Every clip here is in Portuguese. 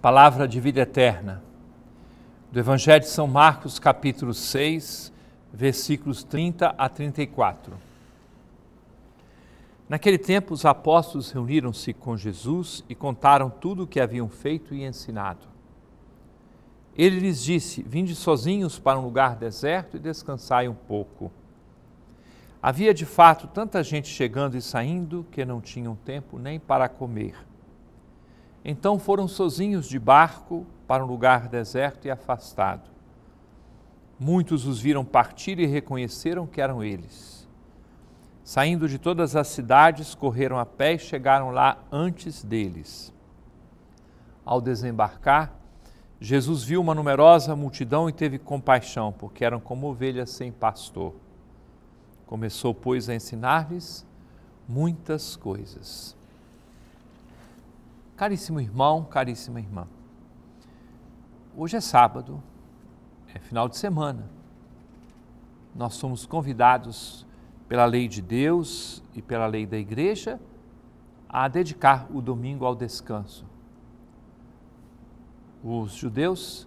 palavra de vida eterna, do Evangelho de São Marcos, capítulo 6, versículos 30 a 34. Naquele tempo, os apóstolos reuniram-se com Jesus e contaram tudo o que haviam feito e ensinado. Ele lhes disse: Vinde sozinhos para um lugar deserto e descansai um pouco. Havia de fato tanta gente chegando e saindo que não tinham tempo nem para comer. Então foram sozinhos de barco para um lugar deserto e afastado. Muitos os viram partir e reconheceram que eram eles. Saindo de todas as cidades, correram a pé e chegaram lá antes deles. Ao desembarcar, Jesus viu uma numerosa multidão e teve compaixão, porque eram como ovelhas sem pastor. Começou, pois, a ensinar-lhes muitas coisas. Caríssimo irmão, caríssima irmã, hoje é sábado, é final de semana. Nós somos convidados pela lei de Deus e pela lei da igreja a dedicar o domingo ao descanso. Os judeus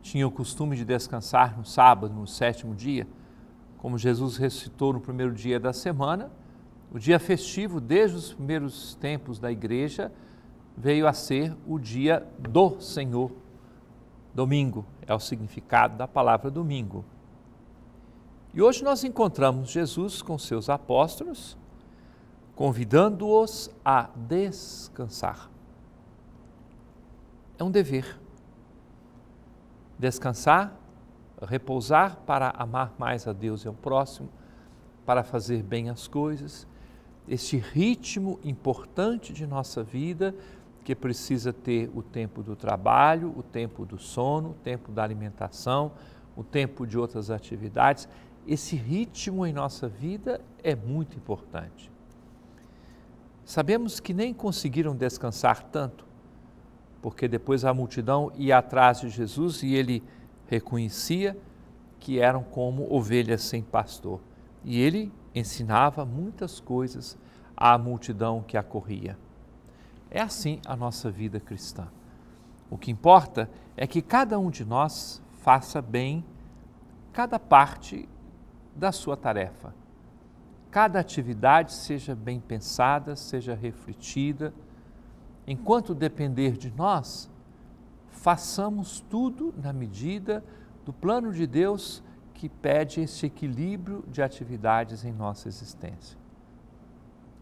tinham o costume de descansar no sábado, no sétimo dia, como Jesus ressuscitou no primeiro dia da semana, o dia festivo desde os primeiros tempos da igreja veio a ser o dia do Senhor. Domingo é o significado da palavra domingo. E hoje nós encontramos Jesus com seus apóstolos, convidando-os a descansar. É um dever. Descansar, repousar para amar mais a Deus e ao próximo, para fazer bem as coisas. Este ritmo importante de nossa vida porque precisa ter o tempo do trabalho, o tempo do sono, o tempo da alimentação, o tempo de outras atividades. Esse ritmo em nossa vida é muito importante. Sabemos que nem conseguiram descansar tanto, porque depois a multidão ia atrás de Jesus e ele reconhecia que eram como ovelhas sem pastor. E ele ensinava muitas coisas à multidão que a corria. É assim a nossa vida cristã. O que importa é que cada um de nós faça bem cada parte da sua tarefa. Cada atividade seja bem pensada, seja refletida. Enquanto depender de nós, façamos tudo na medida do plano de Deus que pede esse equilíbrio de atividades em nossa existência.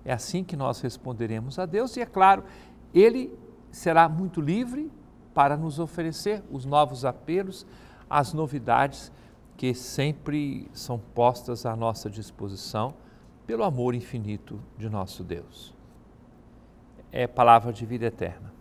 É assim que nós responderemos a Deus, e é claro, Ele será muito livre para nos oferecer os novos apelos, as novidades que sempre são postas à nossa disposição pelo amor infinito de nosso Deus. É palavra de vida eterna.